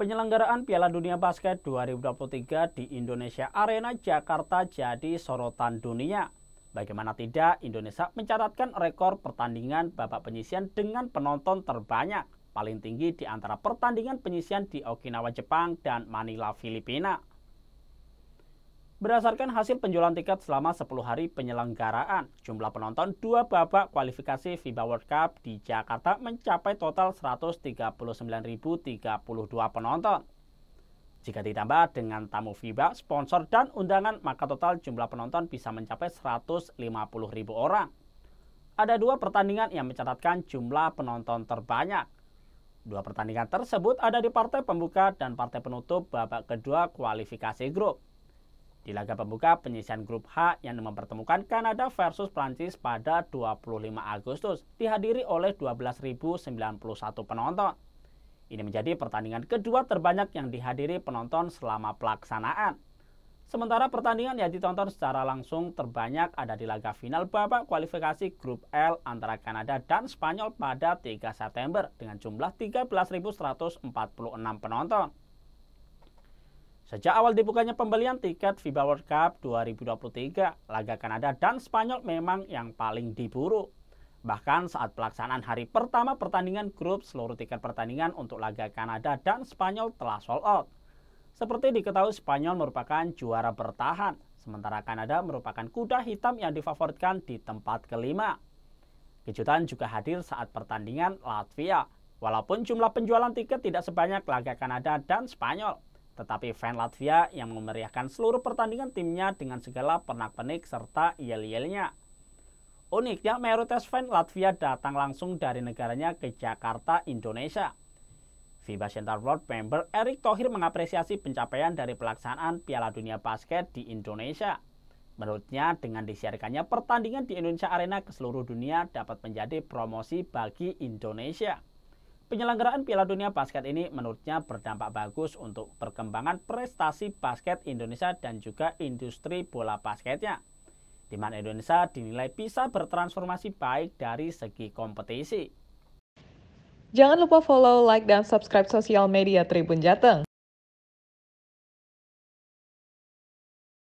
Penyelenggaraan Piala Dunia Basket 2023 di Indonesia Arena Jakarta jadi sorotan dunia. Bagaimana tidak, Indonesia mencatatkan rekor pertandingan babak penyisian dengan penonton terbanyak, paling tinggi di antara pertandingan penyisian di Okinawa, Jepang dan Manila, Filipina. Berdasarkan hasil penjualan tiket selama 10 hari penyelenggaraan, jumlah penonton dua babak kualifikasi FIBA World Cup di Jakarta mencapai total 139.032 penonton. Jika ditambah dengan tamu FIBA, sponsor, dan undangan, maka total jumlah penonton bisa mencapai 150.000 orang. Ada dua pertandingan yang mencatatkan jumlah penonton terbanyak. Dua pertandingan tersebut ada di partai pembuka dan partai penutup babak kedua kualifikasi grup. Di laga pembuka penyisian grup H yang mempertemukan Kanada versus Prancis pada 25 Agustus dihadiri oleh 12.091 penonton. Ini menjadi pertandingan kedua terbanyak yang dihadiri penonton selama pelaksanaan. Sementara pertandingan yang ditonton secara langsung terbanyak ada di laga final babak kualifikasi grup L antara Kanada dan Spanyol pada 3 September dengan jumlah 13.146 penonton. Sejak awal dibukanya pembelian tiket FIBA World Cup 2023, laga Kanada dan Spanyol memang yang paling diburu. Bahkan saat pelaksanaan hari pertama pertandingan grup, seluruh tiket pertandingan untuk laga Kanada dan Spanyol telah sold out. Seperti diketahui Spanyol merupakan juara bertahan, sementara Kanada merupakan kuda hitam yang difavoritkan di tempat kelima. Kejutan juga hadir saat pertandingan Latvia, walaupun jumlah penjualan tiket tidak sebanyak laga Kanada dan Spanyol. Tetapi fan Latvia yang memeriahkan seluruh pertandingan timnya dengan segala pernak-pernik serta yel-yelnya. Uniknya, mayoritas fan Latvia datang langsung dari negaranya ke Jakarta, Indonesia. FIBA Center Board member Erik Thohir mengapresiasi pencapaian dari pelaksanaan Piala Dunia Basket di Indonesia. Menurutnya, dengan disiarkannya pertandingan di Indonesia Arena ke seluruh dunia dapat menjadi promosi bagi Indonesia. Penyelenggaraan Piala Dunia Basket ini menurutnya berdampak bagus untuk perkembangan prestasi basket Indonesia dan juga industri bola basketnya. Di mana Indonesia dinilai bisa bertransformasi baik dari segi kompetisi. Jangan lupa follow, like, dan subscribe sosial media Tribun Jateng.